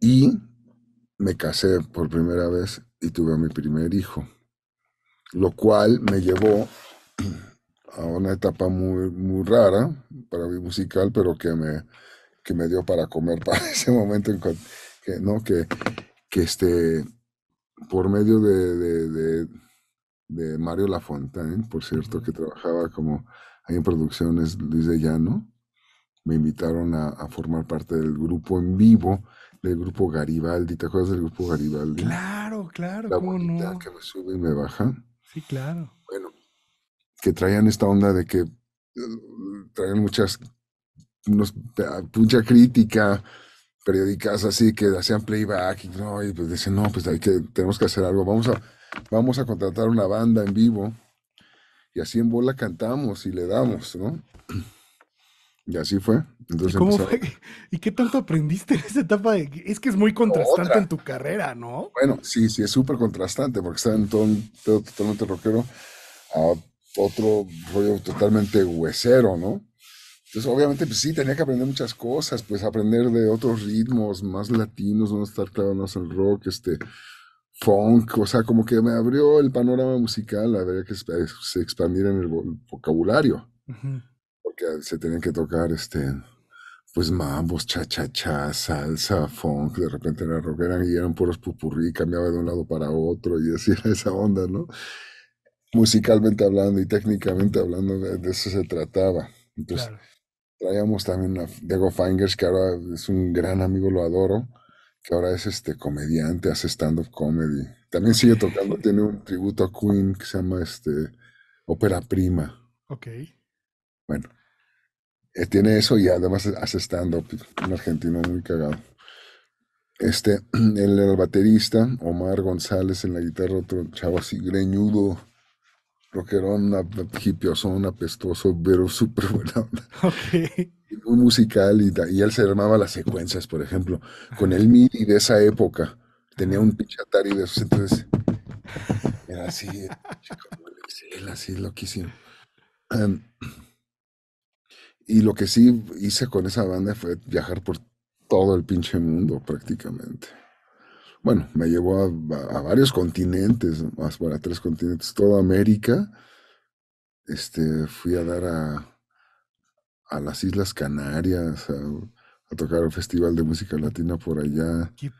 Y me casé por primera vez y tuve a mi primer hijo, lo cual me llevó a una etapa muy, muy rara para mí musical, pero que me, me dio para comer para ese momento, que, ¿no? que, que este, por medio de, Mario Lafontaine, por cierto, que trabajaba como ahí en producciones Luis de Llano, me invitaron a, a formar parte del grupo en vivo del grupo Garibaldi. ¿Te acuerdas del grupo Garibaldi? Claro, claro. La bonita que me sube y me baja. Sí, claro. Bueno, que traían esta onda de que traían muchas, unos, ah, mucha crítica periódicas así que hacían playback y, no, pues no, pues hay que, tenemos que hacer algo, vamos a, vamos a contratar una banda en vivo y así en bola cantamos y le damos, ¿no? Y así fue. Entonces ¿Y, qué tanto aprendiste en esa etapa? Es que es muy contrastante en tu carrera, ¿no? Bueno, sí, sí, es súper contrastante porque está en todo un pedo totalmente rockero a otro rollo totalmente huesero, ¿no? Entonces, obviamente, pues sí, tenía que aprender muchas cosas, pues aprender de otros ritmos más latinos, no estar claro más el rock, este, funk, o sea, como que me abrió el panorama musical, habría que se expandir en el vocabulario. Ajá se tenían que tocar este pues mambos, cha-cha-cha, salsa, funk, de repente era rock, eran, y puros pupurrí, cambiaba de un lado para otro y así era esa onda, ¿no? Musicalmente hablando y técnicamente hablando, de, eso se trataba. Entonces, traíamos también a Diego Fingers, que ahora es un gran amigo, lo adoro, que ahora es este comediante, hace stand-up comedy. También sigue tocando, tiene un tributo a Queen que se llama este, Ópera Prima. Ok. Bueno, eh, tiene eso y además hace stand-up, un argentino muy cagado. Este, él era el baterista, Omar González en la guitarra, otro chavo así greñudo, rockerón, hipiosón, apestoso, pero súper buena onda. musical y, y, él se armaba las secuencias, por ejemplo, con el MIDI de esa época. Tenía un pinche Atari de esos, entonces era así, él así que Um, y lo que sí hice con esa banda fue viajar por todo el pinche mundo prácticamente. Bueno, me llevó a, varios continentes, más para tres continentes, toda América. Este, fui a dar a, las Islas Canarias, a, tocar el festival de música latina por allá. Qué